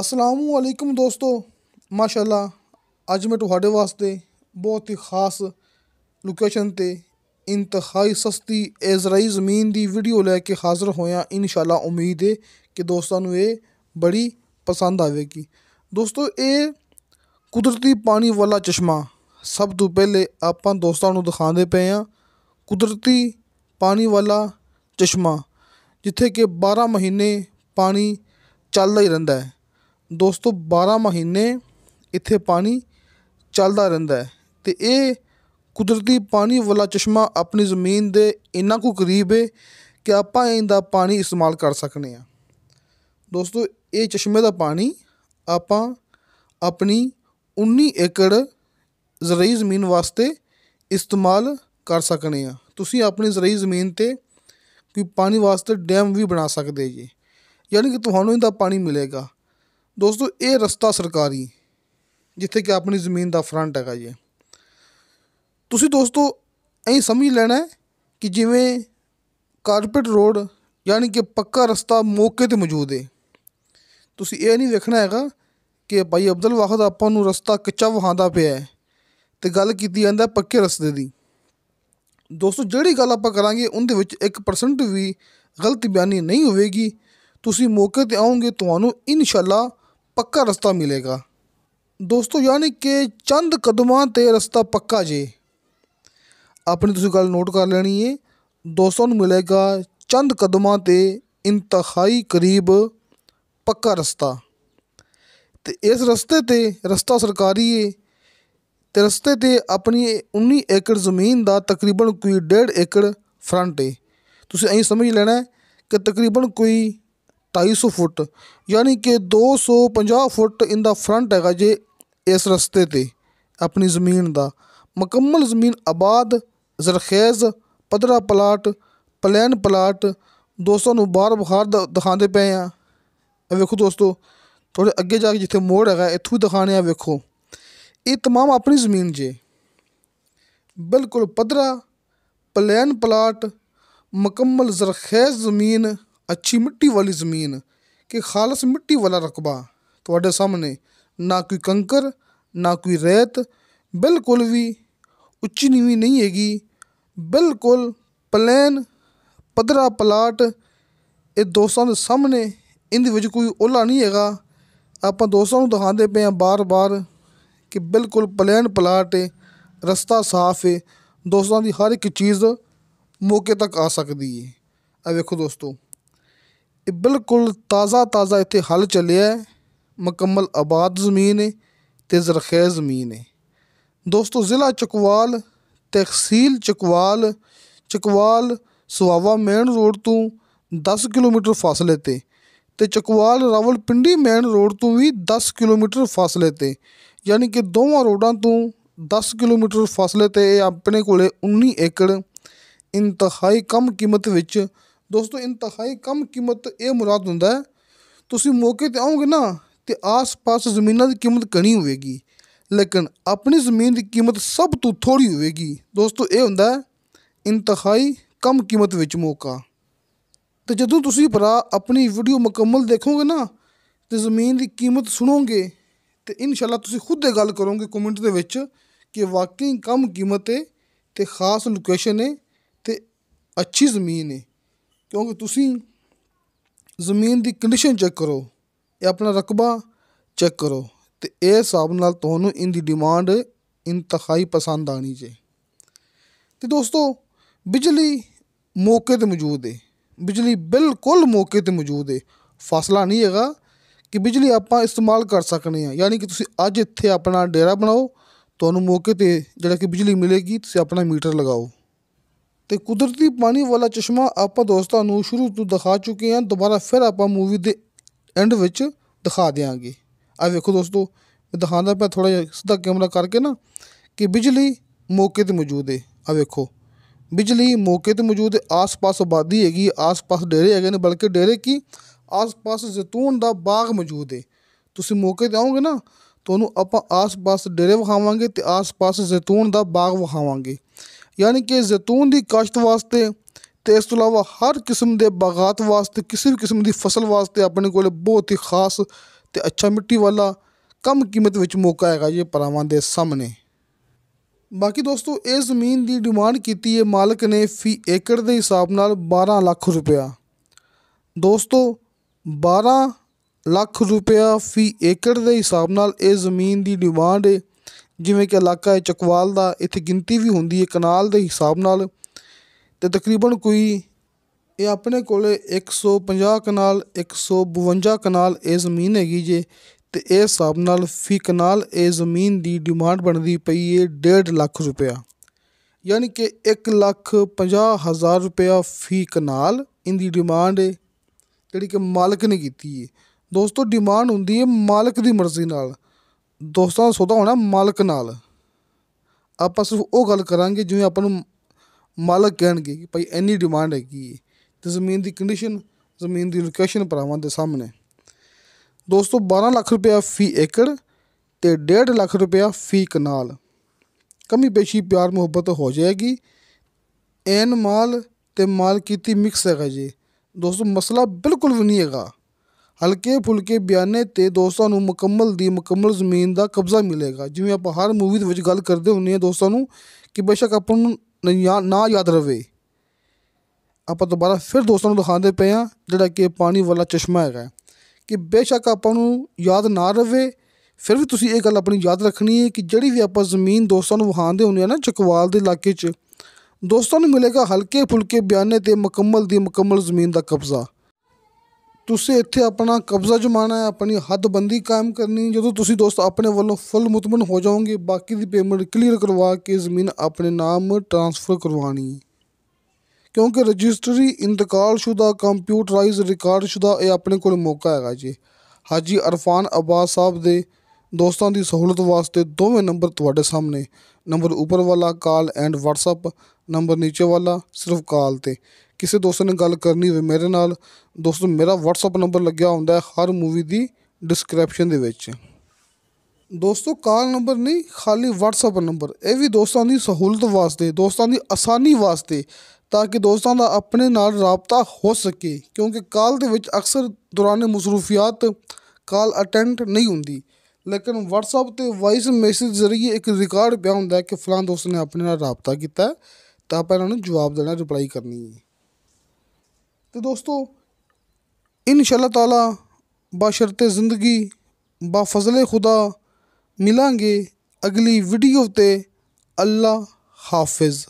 ਅਸਲਾਮੁਅਲੈਕਮ ਦੋਸਤੋ ਮਾਸ਼ਾਅੱਲਾ ਅੱਜ ਮੈਂ ਤੁਹਾਡੇ ਵਾਸਤੇ ਬਹੁਤ ਹੀ ਖਾਸ ਲੋਕੇਸ਼ਨ ਤੇ ਇੰਤਹਾਈ ਸਸਤੀ ਇਜ਼ਰਾਈ ਜ਼ਮੀਨ ਦੀ ਵੀਡੀਓ ਲੈ ਕੇ ਹਾਜ਼ਰ ਹੋਇਆ ਇਨਸ਼ਾਅੱਲਾ ਉਮੀਦ ਹੈ ਕਿ ਦੋਸਤਾਂ ਨੂੰ ਇਹ ਬੜੀ ਪਸੰਦ ਆਵੇਗੀ ਦੋਸਤੋ ਇਹ ਕੁਦਰਤੀ ਪਾਣੀ ਵਾਲਾ ਚਸ਼ਮਾ ਸਭ ਤੋਂ ਪਹਿਲੇ ਆਪਾਂ ਦੋਸਤਾਂ ਨੂੰ ਦਿਖਾਉਂਦੇ ਪਏ ਆ ਕੁਦਰਤੀ ਪਾਣੀ ਵਾਲਾ ਚਸ਼ਮਾ ਜਿੱਥੇ ਕਿ 12 ਮਹੀਨੇ ਪਾਣੀ ਚੱਲਦਾ ਹੀ ਰਹਿੰਦਾ ਹੈ ਦੋਸਤੋ 12 ਮਹੀਨੇ ਇੱਥੇ ਪਾਣੀ ਚੱਲਦਾ ਰਹਿੰਦਾ ਹੈ ਤੇ ਇਹ ਕੁਦਰਤੀ ਪਾਣੀ ਵਾਲਾ ਚਸ਼ਮਾ ਆਪਣੀ ਜ਼ਮੀਨ ਦੇ ਇੰਨਾ ਕੋ ਕਰੀਬ ਹੈ ਕਿ ਆਪਾਂ ਇਹਦਾ ਪਾਣੀ ਇਸਤੇਮਾਲ ਕਰ ਸਕਨੇ ਆ ਦੋਸਤੋ ਇਹ ਚਸ਼ਮੇ ਦਾ ਪਾਣੀ ਆਪਾਂ ਆਪਣੀ 19 ਏਕੜ ਜ਼ਰਈ ਜ਼ਮੀਨ ਵਾਸਤੇ ਇਸਤੇਮਾਲ ਕਰ ਸਕਨੇ ਆ ਤੁਸੀਂ ਆਪਣੀ ਜ਼ਰਈ ਜ਼ਮੀਨ ਤੇ ਕੋਈ ਪਾਣੀ ਵਾਸਤੇ ਡੈਮ ਵੀ ਬਣਾ ਸਕਦੇ ਜੀ ਯਾਨੀ ਕਿ ਤੁਹਾਨੂੰ ਇਹਦਾ ਪਾਣੀ ਮਿਲੇਗਾ ਦੋਸਤੋ ਇਹ ਰਸਤਾ ਸਰਕਾਰੀ ਜਿੱਥੇ ਕਿ ਆਪਣੀ ਜ਼ਮੀਨ ਦਾ ਫਰੰਟ ਹੈਗਾ ਜੀ ਤੁਸੀਂ ਦੋਸਤੋ ਐਂ ਸਮਝ ਲੈਣਾ ਹੈ ਕਿ ਜਿਵੇਂ ਕਾਰਪਟ ਰੋਡ ਯਾਨੀ ਕਿ ਪੱਕਾ ਰਸਤਾ ਮੌਕੇ ਤੇ ਮੌਜੂਦ ਹੈ ਤੁਸੀਂ ਇਹ ਨਹੀਂ ਵੇਖਣਾ ਹੈਗਾ ਕਿ ਭਾਈ ਅਬਦੁਲ ਵਾਹਦ ਆਪਾਂ ਨੂੰ ਰਸਤਾ ਕੱਚਾ ਵਹਾਂਦਾ ਪਿਆ ਹੈ ਤੇ ਗੱਲ ਕੀਤੀ ਜਾਂਦਾ ਪੱਕੇ ਰਸਤੇ ਦੀ ਦੋਸਤੋ ਜਿਹੜੀ ਗੱਲ ਆਪਾਂ ਕਰਾਂਗੇ ਉਹਦੇ ਵਿੱਚ 1% ਵੀ ਗਲਤ ਬਿਆਨੀ ਨਹੀਂ ਹੋਵੇਗੀ ਤੁਸੀਂ ਮੌਕੇ ਤੇ ਆਉਂਗੇ ਤੁਹਾਨੂੰ ਇਨਸ਼ਾਅੱਲਾ ਪੱਕਾ ਰਸਤਾ ਮਿਲੇਗਾ ਦੋਸਤੋ ਯਾਨੀ ਕਿ ਚੰਦ ਕਦਮਾਂ ਤੇ ਰਸਤਾ ਪੱਕਾ ਜੇ ਆਪਣੀ ਤੁਸੀਂ ਗੱਲ ਨੋਟ ਕਰ ਲੈਣੀ ਏ ਦੋਸਤੋ ਨੂੰ ਮਿਲੇਗਾ ਚੰਦ ਕਦਮਾਂ ਤੇ ਇੰਤਹਾਈ ਕਰੀਬ ਪੱਕਾ ਰਸਤਾ ਤੇ ਇਸ ਰਸਤੇ ਤੇ ਰਸਤਾ ਸਰਕਾਰੀ ਏ ਤੇ ਰਸਤੇ ਤੇ ਆਪਣੀ 19 ਏਕੜ ਜ਼ਮੀਨ ਦਾ ਤਕਰੀਬਨ ਕੋਈ 1.5 ਏਕੜ ਫਰੰਟ ਏ ਤੁਸੀਂ ਐਂ ਸਮਝ ਲੈਣਾ ਕਿ ਤਕਰੀਬਨ ਕੋਈ 250 ਫੁੱਟ ਯਾਨੀ ਕਿ 250 ਫੁੱਟ ਦਾ ਫਰੰਟ ਹੈਗਾ ਜੇ ਇਸ ਰਸਤੇ ਤੇ ਆਪਣੀ ਜ਼ਮੀਨ ਦਾ ਮੁਕੰਮਲ ਜ਼ਮੀਨ ਆਬਾਦ ਜ਼ਰਖੇਜ਼ ਪਦਰਾ ਪਲਾਟ ਪਲੈਨ ਪਲਾਟ ਦੋਸਤੋ ਨੂੰ ਬਾਰ ਬੁਖਾਰ ਦਿਖਾਉਂਦੇ ਪਏ ਆ ਇਹ ਵੇਖੋ ਦੋਸਤੋ ਥੋੜੇ ਅੱਗੇ ਜਾ ਕੇ ਜਿੱਥੇ ਮੋੜ ਹੈਗਾ ਇੱਥੋਂ ਦਿਖਾਣੇ ਆ ਵੇਖੋ ਇਹ तमाम ਆਪਣੀ ਜ਼ਮੀਨ ਜੇ ਬਿਲਕੁਲ ਪਦਰਾ ਪਲੈਨ ਪਲਾਟ ਮੁਕੰਮਲ ਜ਼ਰਖੇਜ਼ ਜ਼ਮੀਨ ਅੱਛੀ ਮਿੱਟੀ ਵਾਲੀ ਜ਼ਮੀਨ ਕਿ ਖਾਲਸ ਮਿੱਟੀ ਵਾਲਾ ਰਕਬਾ ਤੁਹਾਡੇ ਸਾਹਮਣੇ ਨਾ ਕੋਈ ਕੰਕਰ ਨਾ ਕੋਈ ਰੇਤ ਬਿਲਕੁਲ ਵੀ ਉੱਚੀ ਨੀਵੀਂ ਨਹੀਂ ਹੈਗੀ ਬਿਲਕੁਲ ਪਲੇਨ ਪਦਰਾ ਪਲਾਟ ਇਹ ਦੋਸਤਾਂ ਦੇ ਸਾਹਮਣੇ ਇਹਦੇ ਵਿੱਚ ਕੋਈ ਓਲਾ ਨਹੀਂ ਹੈਗਾ ਆਪਾਂ ਦੋਸਤਾਂ ਨੂੰ ਦਿਖਾਉਂਦੇ ਪਏ ਆ ਬਾਰ-ਬਾਰ ਕਿ ਬਿਲਕੁਲ ਪਲੇਨ ਪਲਾਟ ਹੈ ਰਸਤਾ ਸਾਫ਼ ਹੈ ਦੋਸਤਾਂ ਦੀ ਹਰ ਇੱਕ ਚੀਜ਼ ਮੌਕੇ ਤੱਕ ਆ ਸਕਦੀ ਹੈ ਆ ਵੇਖੋ ਦੋਸਤੋ ਇਹ ਬਿਲਕੁਲ ਤਾਜ਼ਾ ਤਾਜ਼ਾ ਇੱਥੇ ਹਲ ਚੱਲਿਆ ਹੈ ਮੁਕੰਮਲ ਆਬਾਦ ਜ਼ਮੀਨ ਹੈ ਤੇ ਜ਼ਰਖੇਜ਼ ਜ਼ਮੀਨ ਹੈ ਦੋਸਤੋ ਜ਼ਿਲ੍ਹਾ ਚਕਵਾਲ ਤਹਿਸੀਲ ਚਕਵਾਲ ਚਕਵਾਲ ਸੁਆਵਾ ਮੇਨ ਰੋਡ ਤੋਂ 10 ਕਿਲੋਮੀਟਰ ਫਾਸਲੇ ਤੇ ਤੇ ਚਕਵਾਲ ਰਾਵਲਪਿੰਡੀ ਮੇਨ ਰੋਡ ਤੋਂ ਵੀ 10 ਕਿਲੋਮੀਟਰ ਫਾਸਲੇ ਤੇ ਯਾਨੀ ਕਿ ਦੋਵਾਂ ਰੋਡਾਂ ਤੋਂ 10 ਕਿਲੋਮੀਟਰ ਫਾਸਲੇ ਤੇ ਆਪਣੇ ਕੋਲੇ 19 ਏਕੜ ਇੰਤਹਾਈ ਕਮ ਕੀਮਤ ਵਿੱਚ ਦੋਸਤੋ ਇੰਤਹਾਈ ਕਮ ਕੀਮਤ ਇਹ ਮੁਰਾਦ ਹੁੰਦਾ ਹੈ ਤੁਸੀਂ ਮੌਕੇ ਤੇ ਆਉਂਗੇ ਨਾ ਤੇ ਆਸ-ਪਾਸ ਜ਼ਮੀਨਾਂ ਦੀ ਕੀਮਤ ਕਣੀ ਹੋਵੇਗੀ ਲੇਕਿਨ ਆਪਣੀ ਜ਼ਮੀਨ ਦੀ ਕੀਮਤ ਸਭ ਤੋਂ ਥੋੜੀ ਹੋਵੇਗੀ ਦੋਸਤੋ ਇਹ ਹੁੰਦਾ ਹੈ ਇੰਤਹਾਈ ਕਮ ਕੀਮਤ ਵਿੱਚ ਮੌਕਾ ਤੇ ਜਦੋਂ ਤੁਸੀਂ ਭਰਾ ਆਪਣੀ ਵੀਡੀਓ ਮੁਕੰਮਲ ਦੇਖੋਗੇ ਨਾ ਤੇ ਜ਼ਮੀਨ ਦੀ ਕੀਮਤ ਸੁਣੋਗੇ ਤੇ ਇਨਸ਼ਾਅੱਲਾ ਤੁਸੀਂ ਖੁਦ ਇਹ ਗੱਲ ਕਰੋਗੇ ਕਮੈਂਟ ਦੇ ਵਿੱਚ ਕਿ ਵਾਕਈ ਕਮ ਕੀਮਤ ਹੈ ਤੇ ਖਾਸ ਲੋਕੇਸ਼ਨ ਹੈ ਤੇ ਅੱਛੀ ਜ਼ਮੀਨ ਹੈ ਕਿਉਂਕਿ ਤੁਸੀਂ ਜ਼ਮੀਨ ਦੀ ਕੰਡੀਸ਼ਨ ਚੈੱਕ ਕਰੋ ਇਹ ਆਪਣਾ ਰਕਬਾ ਚੈੱਕ ਕਰੋ ਤੇ ਇਹ ਹਿਸਾਬ ਨਾਲ ਤੁਹਾਨੂੰ ਇਹਦੀ ਡਿਮਾਂਡ ਇੰਤਹਾਈ ਪਸੰਦ ਆਣੀ ਜੇ ਤੇ ਦੋਸਤੋ ਬਿਜਲੀ ਮੌਕੇ ਤੇ ਮੌਜੂਦ ਹੈ ਬਿਜਲੀ ਬਿਲਕੁਲ ਮੌਕੇ ਤੇ ਮੌਜੂਦ ਹੈ ਫਾਸਲਾ ਨਹੀਂ ਹੈਗਾ ਕਿ ਬਿਜਲੀ ਆਪਾਂ ਇਸਤੇਮਾਲ ਕਰ ਸਕਨੇ ਆ ਯਾਨੀ ਕਿ ਤੁਸੀਂ ਅੱਜ ਇੱਥੇ ਆਪਣਾ ਡੇਰਾ ਬਣਾਓ ਤੁਹਾਨੂੰ ਮੌਕੇ ਤੇ ਜਿਹੜਾ ਕਿ ਬਿਜਲੀ ਮਿਲੇਗੀ ਤੁਸੀਂ ਆਪਣਾ ਮੀਟਰ ਲਗਾਓ ਤੇ ਕੁਦਰਤੀ ਪਾਣੀ ਵਾਲਾ ਚਸ਼ਮਾ ਆਪਾਂ ਦੋਸਤਾਂ ਨੂੰ ਸ਼ੁਰੂ ਤੋਂ ਦਿਖਾ ਚੁੱਕੇ ਹਾਂ ਦੁਬਾਰਾ ਫਿਰ ਆਪਾਂ ਮੂਵੀ ਦੇ ਐਂਡ ਵਿੱਚ ਦਿਖਾ ਦੇਵਾਂਗੇ ਆ ਵੇਖੋ ਦੋਸਤੋ ਮੈਂ ਦਿਖਾਉਂਦਾ ਪਿਆ ਥੋੜਾ ਜਿਹਾ ਸਿੱਧਾ ਕੈਮਰਾ ਕਰਕੇ ਨਾ ਕਿ ਬਿਜਲੀ ਮੌਕੇ ਤੇ ਮੌਜੂਦ ਹੈ ਆ ਵੇਖੋ ਬਿਜਲੀ ਮੌਕੇ ਤੇ ਮੌਜੂਦ ਹੈ ਆਸ-ਪਾਸ ਆਬਾਦੀ ਹੈਗੀ ਆਸ-ਪਾਸ ਡੇਰੇ ਹੈਗੇ ਨੇ ਬਲਕਿ ਡੇਰੇ ਕੀ ਆਸ-ਪਾਸ ਜ਼ੈਤੂਨ ਦਾ ਬਾਗ ਮੌਜੂਦ ਹੈ ਤੁਸੀਂ ਮੌਕੇ ਤੇ ਆਓਗੇ ਨਾ ਤੁਹਾਨੂੰ ਆਪਾਂ ਆਸ-ਪਾਸ ਡੇਰੇ ਵਿਖਾਵਾਂਗੇ ਤੇ ਆਸ-ਪਾਸ ਜ਼ੈਤੂਨ ਦਾ ਬਾਗ ਵਿਖਾਵਾਂਗੇ ਯਾਨੀ ਕਿ ਜ਼ੈਤੂਨ ਦੀ ਕਾਸ਼ਤ ਵਾਸਤੇ ਤੇ ਇਸ ਤੋਂ ਇਲਾਵਾ ਹਰ ਕਿਸਮ ਦੇ ਬਾਗਾਤ ਵਾਸਤੇ ਕਿਸੇ ਵੀ ਕਿਸਮ ਦੀ ਫਸਲ ਵਾਸਤੇ ਆਪਣੇ ਕੋਲ ਬਹੁਤ ਹੀ ਖਾਸ ਤੇ ਅੱਛਾ ਮਿੱਟੀ ਵਾਲਾ ਕਮ ਕੀਮਤ ਵਿੱਚ ਮੌਕਾ ਹੈਗਾ ਇਹ ਪਰਾਵਾਂ ਦੇ ਸਾਹਮਣੇ ਬਾਕੀ ਦੋਸਤੋ ਇਹ ਜ਼ਮੀਨ ਦੀ ਡਿਮਾਂਡ ਕੀਤੀ ਹੈ ਮਾਲਕ ਨੇ ਫੀ ਏਕੜ ਦੇ ਹਿਸਾਬ ਨਾਲ 12 ਲੱਖ ਰੁਪਇਆ ਦੋਸਤੋ 12 ਲੱਖ ਰੁਪਇਆ ਫੀ ਏਕੜ ਦੇ ਹਿਸਾਬ ਨਾਲ ਇਹ ਜ਼ਮੀਨ ਦੀ ਡਿਮਾਂਡ ਹੈ ਜਿਵੇਂ ਕਿ ਇਲਾਕਾ ਹੈ ਚਕਵਾਲ ਦਾ ਇੱਥੇ ਗਿਣਤੀ ਵੀ ਹੁੰਦੀ ਹੈ ਕਨਾਲ ਦੇ ਹਿਸਾਬ ਨਾਲ ਤੇ ਤਕਰੀਬਨ ਕੋਈ ਇਹ ਆਪਣੇ ਕੋਲੇ 150 ਕਨਾਲ 152 ਕਨਾਲ ਇਹ ਜ਼ਮੀਨ ਹੈਗੀ ਜੇ ਤੇ ਇਹ ਹਿਸਾਬ ਨਾਲ ਫੀ ਕਨਾਲ ਇਹ ਜ਼ਮੀਨ ਦੀ ਡਿਮਾਂਡ ਬਣਦੀ ਪਈ ਹੈ 1.5 ਲੱਖ ਰੁਪਇਆ ਯਾਨੀ ਕਿ 1 ਲੱਖ 50 ਹਜ਼ਾਰ ਰੁਪਇਆ ਫੀ ਕਨਾਲ ਇੰਦੀ ਡਿਮਾਂਡ ਹੈ ਜਿਹੜੀ ਕਿ ਮਾਲਕ ਨੇ ਕੀਤੀ ਹੈ ਦੋਸਤੋ ਡਿਮਾਂਡ ਹੁੰਦੀ ਹੈ ਮਾਲਕ ਦੀ ਮਰਜ਼ੀ ਨਾਲ ਦੋਸਤਾਂ ਦਾ ਸੌਦਾ ਹੋਣਾ ਮਾਲਕ ਨਾਲ ਆਪਾਂ ਸਿਰਫ ਉਹ ਗੱਲ ਕਰਾਂਗੇ ਜਿਵੇਂ ਆਪਾਂ ਨੂੰ ਮਾਲਕ ਕਹਿਣਗੇ ਕਿ ਭਾਈ ਐਨੀ ਡਿਮਾਂਡ ਹੈਗੀ ਤੇ ਜ਼ਮੀਨ ਦੀ ਕੰਡੀਸ਼ਨ ਜ਼ਮੀਨ ਦੀ ਲੋਕੇਸ਼ਨ ਭਰਾਵਾਂ ਦੇ ਸਾਹਮਣੇ ਦੋਸਤੋ 12 ਲੱਖ ਰੁਪਇਆ ਫੀ ਏਕੜ ਤੇ 1.5 ਲੱਖ ਰੁਪਇਆ ਫੀ ਕਨਾਲ ਕਮੀ ਬੇਸ਼ੀ ਪਿਆਰ ਮੁਹੱਬਤ ਹੋ ਜਾਏਗੀ ਐਨ ਮਾਲ ਤੇ ਮਾਲ ਕੀਤੀ ਮਿਕਸ ਹੈਗਾ ਜੀ ਦੋਸਤੋ ਮਸਲਾ ਬਿਲਕੁਲ ਵੀ ਨਹੀਂ ਹੈਗਾ ਹਲਕੇ ਫੁਲਕੇ ਬਿਆਨੇ ਤੇ ਦੋਸਤਾਂ ਨੂੰ ਮੁਕੰਮਲ ਦੀ ਮੁਕੰਮਲ ਜ਼ਮੀਨ ਦਾ ਕਬਜ਼ਾ ਮਿਲੇਗਾ ਜਿਵੇਂ ਆਪਾਂ ਹਰ ਮੂਵੀ ਦੇ ਵਿੱਚ ਗੱਲ ਕਰਦੇ ਹੁੰਨੇ ਆ ਦੋਸਤਾਂ ਨੂੰ ਕਿ ਬੇਸ਼ੱਕ ਆਪਾਂ ਨੂੰ ਨਾ ਯਾਦ ਰਵੇ ਆਪਾਂ ਦੁਬਾਰਾ ਫਿਰ ਦੋਸਤਾਂ ਨੂੰ ਦਿਖਾਉਂਦੇ ਪਏ ਆ ਜਿਹੜਾ ਕਿ ਪਾਣੀ ਵਾਲਾ ਚਸ਼ਮਾ ਹੈਗਾ ਕਿ ਬੇਸ਼ੱਕ ਆਪਾਂ ਨੂੰ ਯਾਦ ਨਾ ਰਵੇ ਫਿਰ ਵੀ ਤੁਸੀਂ ਇਹ ਗੱਲ ਆਪਣੀ ਯਾਦ ਰੱਖਣੀ ਹੈ ਕਿ ਜਿਹੜੀ ਵੀ ਆਪਾਂ ਜ਼ਮੀਨ ਦੋਸਤਾਂ ਨੂੰ ਵਹਾਉਂਦੇ ਹੁੰਨੇ ਆ ਨਾ ਚਕਵਾਲ ਦੇ ਇਲਾਕੇ 'ਚ ਦੋਸਤਾਂ ਨੂੰ ਮਿਲੇਗਾ ਹਲਕੇ ਫੁਲਕੇ ਬਿਆਨੇ ਤੇ ਮੁਕੰਮਲ ਦੀ ਮੁਕੰਮਲ ਜ਼ਮੀਨ ਦਾ ਕਬਜ਼ਾ ਤੁਸੀਂ ਇੱਥੇ ਆਪਣਾ ਕਬਜ਼ਾ ਜਮਾਣਾ ਹੈ ਆਪਣੀ ਹੱਦਬੰਦੀ ਕਾਇਮ ਕਰਨੀ ਜਦੋਂ ਤੁਸੀਂ ਦੋਸਤ ਆਪਣੇ ਵੱਲੋਂ ਫੁੱਲ ਮੁਤਮਨ ਹੋ ਜਾਓਗੇ ਬਾਕੀ ਦੀ ਪੇਮੈਂਟ ਕਲੀਅਰ ਕਰਵਾ ਕੇ ਜ਼ਮੀਨ ਆਪਣੇ ਨਾਮ ਟ੍ਰਾਂਸਫਰ ਕਰਵਾਣੀ ਕਿਉਂਕਿ ਰਜਿਸਟਰੀ ਇੰਤਕਾਲਸ਼ੁਦਾ ਕੰਪਿਊਟਰਾਈਜ਼ ਰਿਕਾਰਡਸ਼ੁਦਾ ਇਹ ਆਪਣੇ ਕੋਲ ਮੌਕਾ ਹੈਗਾ ਜੀ ਹਾਜੀ ਅਰਫਾਨ ਅਬਾਸ ਸਾਹਿਬ ਦੇ ਦੋਸਤਾਂ ਦੀ ਸਹੂਲਤ ਵਾਸਤੇ ਦੋਵੇਂ ਨੰਬਰ ਤੁਹਾਡੇ ਸਾਹਮਣੇ ਨੰਬਰ ਉੱਪਰ ਵਾਲਾ ਕਾਲ ਐਂਡ WhatsApp ਨੰਬਰ ਨੀਚੇ ਵਾਲਾ ਸਿਰਫ ਕਾਲ ਤੇ ਕਿਸੇ ਦੋਸਤ ਨੇ ਗੱਲ ਕਰਨੀ ਹੋਵੇ ਮੇਰੇ ਨਾਲ ਦੋਸਤੋ ਮੇਰਾ WhatsApp ਨੰਬਰ ਲੱਗਿਆ ਹੁੰਦਾ ਹੈ ਹਰ ਮੂਵੀ ਦੀ ਡਿਸਕ੍ਰਿਪਸ਼ਨ ਦੇ ਵਿੱਚ ਦੋਸਤੋ ਕਾਲ ਨੰਬਰ ਨਹੀਂ ਖਾਲੀ WhatsApp ਨੰਬਰ ਇਹ ਵੀ ਦੋਸਤਾਂ ਦੀ ਸਹੂਲਤ ਵਾਸਤੇ ਦੋਸਤਾਂ ਦੀ ਆਸਾਨੀ ਵਾਸਤੇ ਤਾਂ ਕਿ ਦੋਸਤਾਂ ਦਾ ਆਪਣੇ ਨਾਲ رابطہ ਹੋ ਸਕੇ ਕਿਉਂਕਿ ਕਾਲ ਦੇ ਵਿੱਚ ਅਕਸਰ ਦੌਰਾਨੇ ਮਸਰੂਫੀਅਤ ਕਾਲ ਅਟੈਂਡ ਨਹੀਂ ਹੁੰਦੀ ਲੇਕਿਨ WhatsApp ਤੇ ਵਾਇਸ ਮੈਸੇਜ ਜ਼ਰੀਏ ਇੱਕ ਰਿਕਾਰਡ ਪਿਆ ਹੁੰਦਾ ਹੈ ਕਿ ਫਲਾਂ ਦੋਸਤ ਨੇ ਆਪਣੇ ਨਾਲ رابطہ ਕੀਤਾ ਤਾਂ ਆਪਾਂ ਇਹਨਾਂ ਨੂੰ ਜਵਾਬ ਦੇਣਾ ਰਿਪਲਾਈ ਕਰਨੀ ਹੈ ਤੇ ਦੋਸਤੋ ਇਨਸ਼ਾਅੱਲਾ ਤਾਲਾ ਬਸ਼ਰਤੇ ਜ਼ਿੰਦਗੀ ਬਾ ਫਜ਼ਲੇ ਖੁਦਾ ਮਿਲਾਂਗੇ ਅਗਲੀ ਵੀਡੀਓ ਤੇ ਅੱਲਾ ਹਾਫਿਜ਼